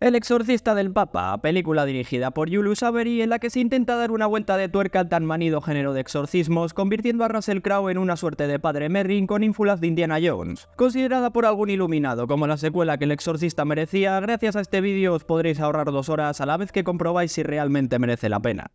El exorcista del Papa, película dirigida por Julius Avery en la que se intenta dar una vuelta de tuerca al tan manido género de exorcismos, convirtiendo a Russell Crowe en una suerte de padre Merrin con ínfulas de Indiana Jones. Considerada por algún iluminado como la secuela que el exorcista merecía, gracias a este vídeo os podréis ahorrar dos horas a la vez que comprobáis si realmente merece la pena.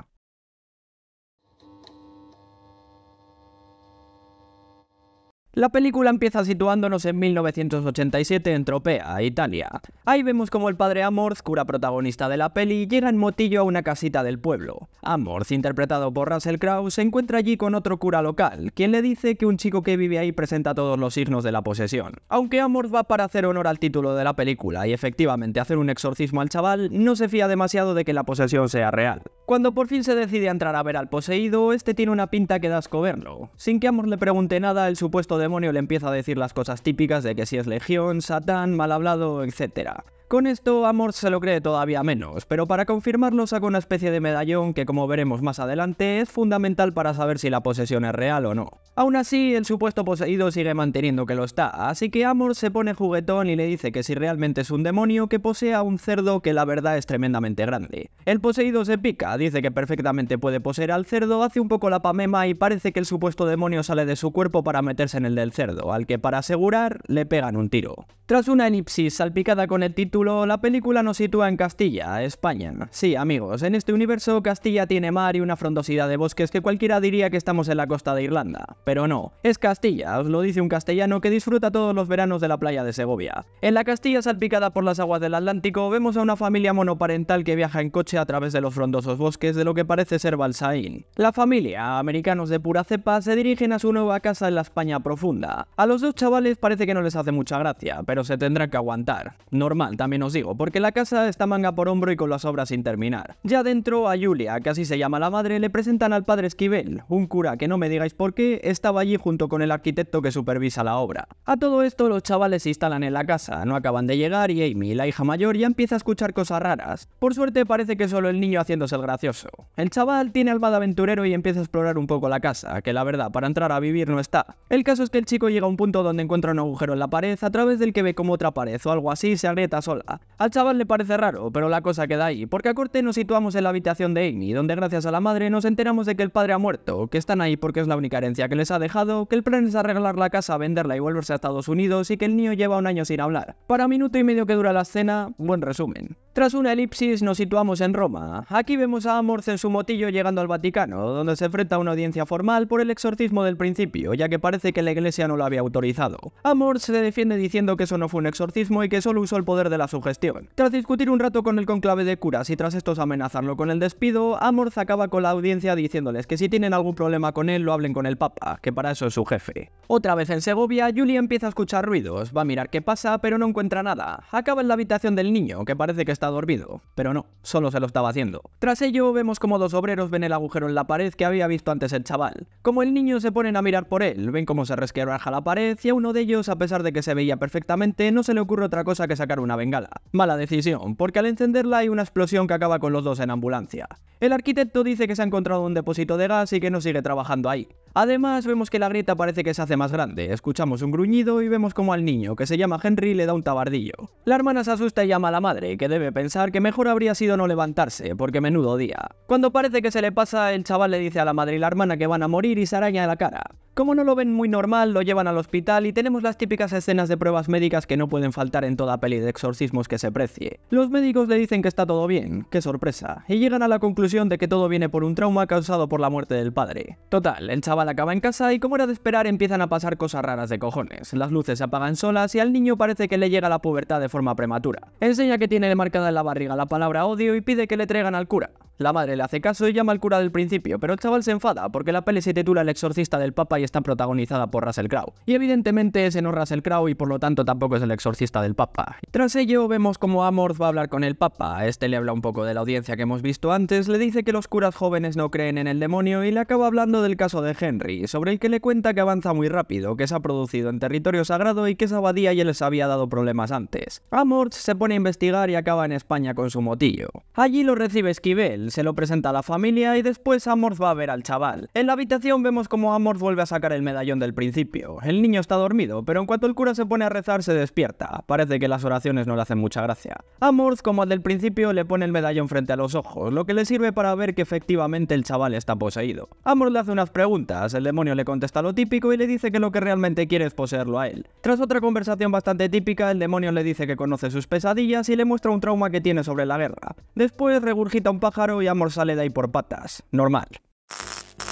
La película empieza situándonos en 1987 en Tropea, Italia. Ahí vemos como el padre Amorth, cura protagonista de la peli, llega en motillo a una casita del pueblo. Amorth, interpretado por Russell Crowe, se encuentra allí con otro cura local, quien le dice que un chico que vive ahí presenta todos los signos de la posesión. Aunque Amorth va para hacer honor al título de la película y efectivamente hacer un exorcismo al chaval, no se fía demasiado de que la posesión sea real. Cuando por fin se decide entrar a ver al poseído, este tiene una pinta que da asco verlo. Sin que Amor le pregunte nada, el supuesto demonio le empieza a decir las cosas típicas de que si es legión, satán, mal hablado, etc. Con esto, Amor se lo cree todavía menos, pero para confirmarlo saca una especie de medallón que, como veremos más adelante, es fundamental para saber si la posesión es real o no. Aún así, el supuesto poseído sigue manteniendo que lo está, así que Amor se pone juguetón y le dice que si realmente es un demonio, que posea un cerdo que la verdad es tremendamente grande. El poseído se pica, dice que perfectamente puede poseer al cerdo, hace un poco la pamema y parece que el supuesto demonio sale de su cuerpo para meterse en el del cerdo, al que para asegurar le pegan un tiro. Tras una elipsis salpicada con el título, la película nos sitúa en Castilla, España. Sí, amigos, en este universo Castilla tiene mar y una frondosidad de bosques que cualquiera diría que estamos en la costa de Irlanda. Pero no, es Castilla, os lo dice un castellano que disfruta todos los veranos de la playa de Segovia. En la Castilla salpicada por las aguas del Atlántico vemos a una familia monoparental que viaja en coche a través de los frondosos bosques de lo que parece ser Balsaín. La familia, americanos de pura cepa, se dirigen a su nueva casa en la España profunda. A los dos chavales parece que no les hace mucha gracia, pero se tendrán que aguantar. Normal, también os digo, porque la casa está manga por hombro y con las obras sin terminar. Ya dentro a Julia, que así se llama la madre, le presentan al padre Esquivel, un cura que no me digáis por qué, estaba allí junto con el arquitecto que supervisa la obra. A todo esto los chavales se instalan en la casa, no acaban de llegar y Amy, la hija mayor, ya empieza a escuchar cosas raras. Por suerte parece que solo el niño haciéndose el gracioso. El chaval tiene alma de aventurero y empieza a explorar un poco la casa, que la verdad para entrar a vivir no está. El caso es que el chico llega a un punto donde encuentra un agujero en la pared a través del que ve como otra pared o algo así se agrieta sola. Al chaval le parece raro, pero la cosa queda ahí, porque a corte nos situamos en la habitación de Amy, donde gracias a la madre nos enteramos de que el padre ha muerto, que están ahí porque es la única herencia que le ha dejado, que el plan es arreglar la casa, venderla y volverse a Estados Unidos y que el niño lleva un año sin hablar. Para minuto y medio que dura la escena, buen resumen. Tras una elipsis nos situamos en Roma. Aquí vemos a Amorth en su motillo llegando al Vaticano, donde se enfrenta a una audiencia formal por el exorcismo del principio, ya que parece que la iglesia no lo había autorizado. Amorth se defiende diciendo que eso no fue un exorcismo y que solo usó el poder de la sugestión. Tras discutir un rato con el conclave de curas y tras estos amenazarlo con el despido, Amorth acaba con la audiencia diciéndoles que si tienen algún problema con él lo hablen con el Papa, que para eso es su jefe. Otra vez en Segovia, Julie empieza a escuchar ruidos, va a mirar qué pasa pero no encuentra nada. Acaba en la habitación del niño, que parece que está dormido, pero no, solo se lo estaba haciendo. Tras ello, vemos como dos obreros ven el agujero en la pared que había visto antes el chaval. Como el niño se ponen a mirar por él, ven cómo se resquebraja la pared y a uno de ellos, a pesar de que se veía perfectamente, no se le ocurre otra cosa que sacar una bengala. Mala decisión, porque al encenderla hay una explosión que acaba con los dos en ambulancia. El arquitecto dice que se ha encontrado un depósito de gas y que no sigue trabajando ahí. Además, vemos que la grieta parece que se hace más grande, escuchamos un gruñido y vemos como al niño, que se llama Henry, le da un tabardillo. La hermana se asusta y llama a la madre, que debe pensar que mejor habría sido no levantarse, porque menudo día. Cuando parece que se le pasa, el chaval le dice a la madre y la hermana que van a morir y se araña la cara. Como no lo ven muy normal, lo llevan al hospital y tenemos las típicas escenas de pruebas médicas que no pueden faltar en toda peli de exorcismos que se precie. Los médicos le dicen que está todo bien, qué sorpresa, y llegan a la conclusión de que todo viene por un trauma causado por la muerte del padre. Total, el chaval acaba en casa y como era de esperar empiezan a pasar cosas raras de cojones. Las luces se apagan solas y al niño parece que le llega la pubertad de forma prematura. Enseña que tiene marcada en la barriga la palabra odio y pide que le traigan al cura. La madre le hace caso y llama al cura del principio, pero el chaval se enfada porque la peli se titula El exorcista del papa y está protagonizada por Russell Crowe. Y evidentemente ese no es Russell Crowe y por lo tanto tampoco es el exorcista del papa. Tras ello vemos como Amorth va a hablar con el papa, este le habla un poco de la audiencia que hemos visto antes, le dice que los curas jóvenes no creen en el demonio y le acaba hablando del caso de Henry, sobre el que le cuenta que avanza muy rápido, que se ha producido en territorio sagrado y que esa abadía ya les había dado problemas antes. Amorth se pone a investigar y acaba en España con su motillo. Allí lo recibe Esquivel, se lo presenta a la familia y después Amorth va a ver al chaval. En la habitación vemos como Amorth vuelve a sacar el medallón del principio. El niño está dormido, pero en cuanto el cura se pone a rezar se despierta. Parece que las oraciones no le hacen mucha gracia. Amorth, como al del principio, le pone el medallón frente a los ojos, lo que le sirve para ver que efectivamente el chaval está poseído. Amorth le hace unas preguntas, el demonio le contesta lo típico y le dice que lo que realmente quiere es poseerlo a él. Tras otra conversación bastante típica, el demonio le dice que conoce sus pesadillas y le muestra un trauma que tiene sobre la guerra. Después regurgita un pájaro y Amor sale de ahí por patas, normal.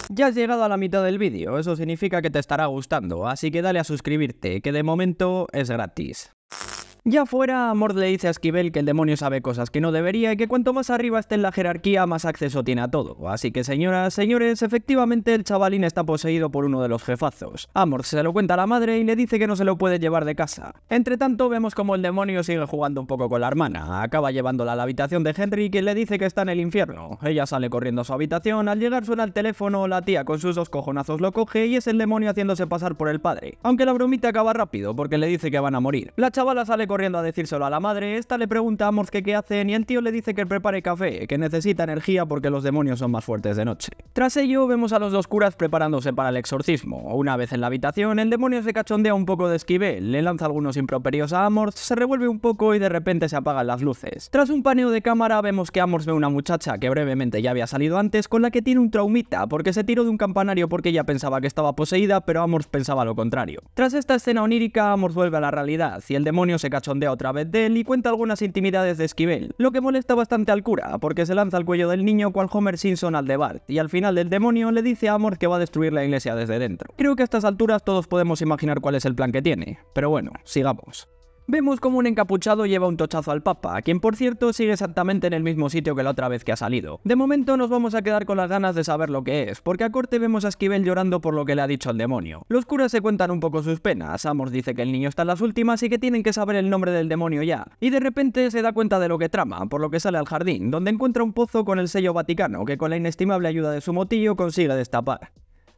Ya has llegado a la mitad del vídeo, eso significa que te estará gustando, así que dale a suscribirte, que de momento es gratis. Ya fuera, amor le dice a Esquivel que el demonio sabe cosas que no debería y que cuanto más arriba esté en la jerarquía, más acceso tiene a todo. Así que, señoras, señores, efectivamente el chavalín está poseído por uno de los jefazos. Amor se lo cuenta a la madre y le dice que no se lo puede llevar de casa. Entre tanto, vemos como el demonio sigue jugando un poco con la hermana. Acaba llevándola a la habitación de Henry, que le dice que está en el infierno. Ella sale corriendo a su habitación, al llegar suena el teléfono, la tía con sus dos cojonazos lo coge y es el demonio haciéndose pasar por el padre. Aunque la bromita acaba rápido porque le dice que van a morir. La chavala sale corriendo a decírselo a la madre, esta le pregunta a Amors que qué hacen y el tío le dice que prepare café, que necesita energía porque los demonios son más fuertes de noche. Tras ello, vemos a los dos curas preparándose para el exorcismo. Una vez en la habitación, el demonio se cachondea un poco de esquivel, le lanza algunos improperios a Amors, se revuelve un poco y de repente se apagan las luces. Tras un paneo de cámara, vemos que Amors ve una muchacha que brevemente ya había salido antes con la que tiene un traumita porque se tiró de un campanario porque ella pensaba que estaba poseída, pero Amors pensaba lo contrario. Tras esta escena onírica, Amors vuelve a la realidad y el demonio se de otra vez de él y cuenta algunas intimidades de Esquivel, lo que molesta bastante al cura, porque se lanza al cuello del niño cual Homer Simpson al de Bart, y al final del demonio le dice a Amor que va a destruir la iglesia desde dentro. Creo que a estas alturas todos podemos imaginar cuál es el plan que tiene, pero bueno, sigamos. Vemos como un encapuchado lleva un tochazo al Papa, quien por cierto sigue exactamente en el mismo sitio que la otra vez que ha salido. De momento nos vamos a quedar con las ganas de saber lo que es, porque a corte vemos a Esquivel llorando por lo que le ha dicho el demonio. Los curas se cuentan un poco sus penas, Amos dice que el niño está en las últimas y que tienen que saber el nombre del demonio ya, y de repente se da cuenta de lo que trama, por lo que sale al jardín, donde encuentra un pozo con el sello Vaticano, que con la inestimable ayuda de su motillo consigue destapar.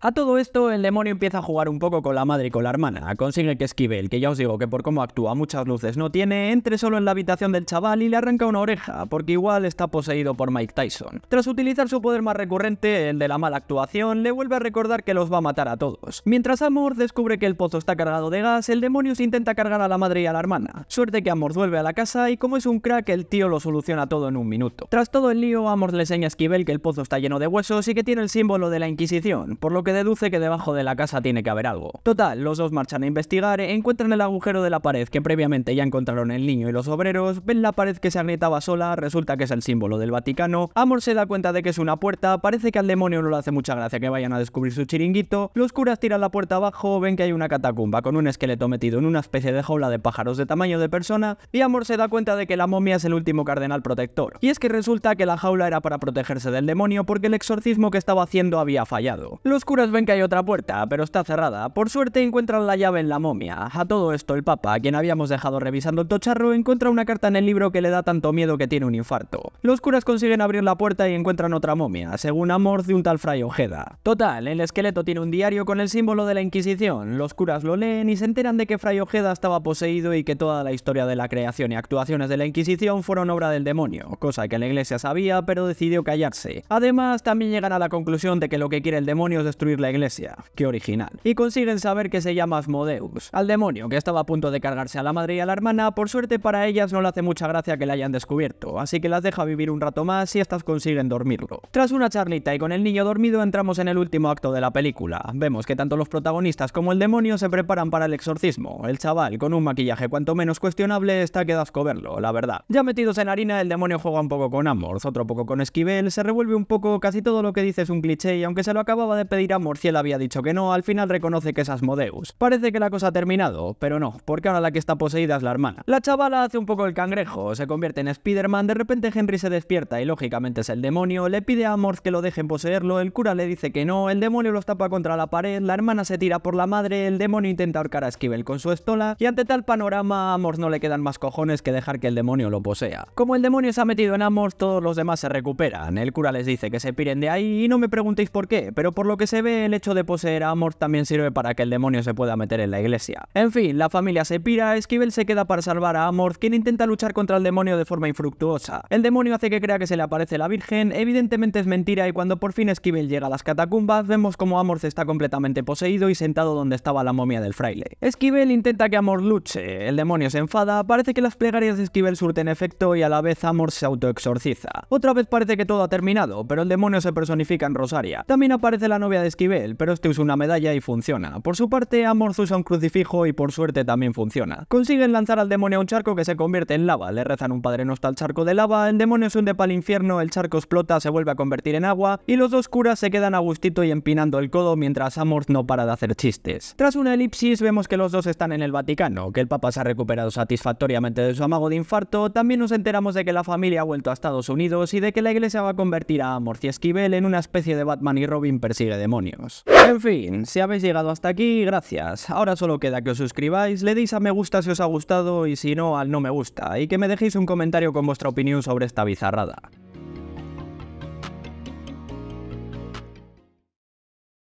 A todo esto, el demonio empieza a jugar un poco con la madre y con la hermana. Consigue que Esquivel, que ya os digo que por cómo actúa muchas luces no tiene, entre solo en la habitación del chaval y le arranca una oreja, porque igual está poseído por Mike Tyson. Tras utilizar su poder más recurrente, el de la mala actuación, le vuelve a recordar que los va a matar a todos. Mientras Amor descubre que el pozo está cargado de gas, el demonio se intenta cargar a la madre y a la hermana. Suerte que Amor vuelve a la casa y como es un crack, el tío lo soluciona todo en un minuto. Tras todo el lío, Amor le enseña a Esquivel que el pozo está lleno de huesos y que tiene el símbolo de la Inquisición, por lo que deduce que debajo de la casa tiene que haber algo. Total, los dos marchan a investigar, encuentran el agujero de la pared que previamente ya encontraron el niño y los obreros, ven la pared que se agrietaba sola, resulta que es el símbolo del Vaticano, Amor se da cuenta de que es una puerta, parece que al demonio no le hace mucha gracia que vayan a descubrir su chiringuito, los curas tiran la puerta abajo, ven que hay una catacumba con un esqueleto metido en una especie de jaula de pájaros de tamaño de persona, y Amor se da cuenta de que la momia es el último cardenal protector. Y es que resulta que la jaula era para protegerse del demonio porque el exorcismo que estaba haciendo había fallado. Los curas ven que hay otra puerta, pero está cerrada. Por suerte encuentran la llave en la momia. A todo esto, el Papa, a quien habíamos dejado revisando el tocharro, encuentra una carta en el libro que le da tanto miedo que tiene un infarto. Los curas consiguen abrir la puerta y encuentran otra momia, según amor de un tal Fray Ojeda. Total, el esqueleto tiene un diario con el símbolo de la Inquisición. Los curas lo leen y se enteran de que Fray Ojeda estaba poseído y que toda la historia de la creación y actuaciones de la Inquisición fueron obra del demonio, cosa que la iglesia sabía pero decidió callarse. Además, también llegan a la conclusión de que lo que quiere el demonio es destruir la iglesia. ¡Qué original! Y consiguen saber que se llama Asmodeus, al demonio que estaba a punto de cargarse a la madre y a la hermana, por suerte para ellas no le hace mucha gracia que la hayan descubierto, así que las deja vivir un rato más y estas consiguen dormirlo. Tras una charlita y con el niño dormido entramos en el último acto de la película. Vemos que tanto los protagonistas como el demonio se preparan para el exorcismo. El chaval, con un maquillaje cuanto menos cuestionable, está que dasco verlo, la verdad. Ya metidos en harina, el demonio juega un poco con Amorth, otro poco con Esquivel, se revuelve un poco, casi todo lo que dice es un cliché y aunque se lo acababa de pedir si Morciel había dicho que no, al final reconoce que es Asmodeus. Parece que la cosa ha terminado, pero no, porque ahora la que está poseída es la hermana. La chavala hace un poco el cangrejo, se convierte en Spider-Man, de repente Henry se despierta y lógicamente es el demonio, le pide a Morz que lo dejen poseerlo, el cura le dice que no, el demonio los tapa contra la pared, la hermana se tira por la madre, el demonio intenta ahorcar a Esquivel con su estola, y ante tal panorama a no le quedan más cojones que dejar que el demonio lo posea. Como el demonio se ha metido en Amorth, todos los demás se recuperan, el cura les dice que se piren de ahí y no me preguntéis por qué, pero por lo que se el hecho de poseer a Amor también sirve para que el demonio se pueda meter en la iglesia. En fin, la familia se pira, Esquivel se queda para salvar a Amor, quien intenta luchar contra el demonio de forma infructuosa. El demonio hace que crea que se le aparece la Virgen, evidentemente es mentira y cuando por fin Esquivel llega a las catacumbas vemos como Amorth está completamente poseído y sentado donde estaba la momia del fraile. Esquivel intenta que Amor luche, el demonio se enfada, parece que las plegarias de Esquivel surten efecto y a la vez Amor se autoexorciza. Otra vez parece que todo ha terminado, pero el demonio se personifica en Rosaria. También aparece la novia de esquivel, pero este usa una medalla y funciona. Por su parte, Amorth usa un crucifijo y por suerte también funciona. Consiguen lanzar al demonio a un charco que se convierte en lava, le rezan un padre nostal al charco de lava, el demonio se hunde para el infierno, el charco explota, se vuelve a convertir en agua, y los dos curas se quedan a gustito y empinando el codo mientras Amorth no para de hacer chistes. Tras una elipsis vemos que los dos están en el Vaticano, que el Papa se ha recuperado satisfactoriamente de su amago de infarto, también nos enteramos de que la familia ha vuelto a Estados Unidos y de que la iglesia va a convertir a Amorth y Esquivel en una especie de Batman y Robin persigue demonios. En fin, si habéis llegado hasta aquí, gracias. Ahora solo queda que os suscribáis, le deis a me gusta si os ha gustado y si no, al no me gusta, y que me dejéis un comentario con vuestra opinión sobre esta bizarrada.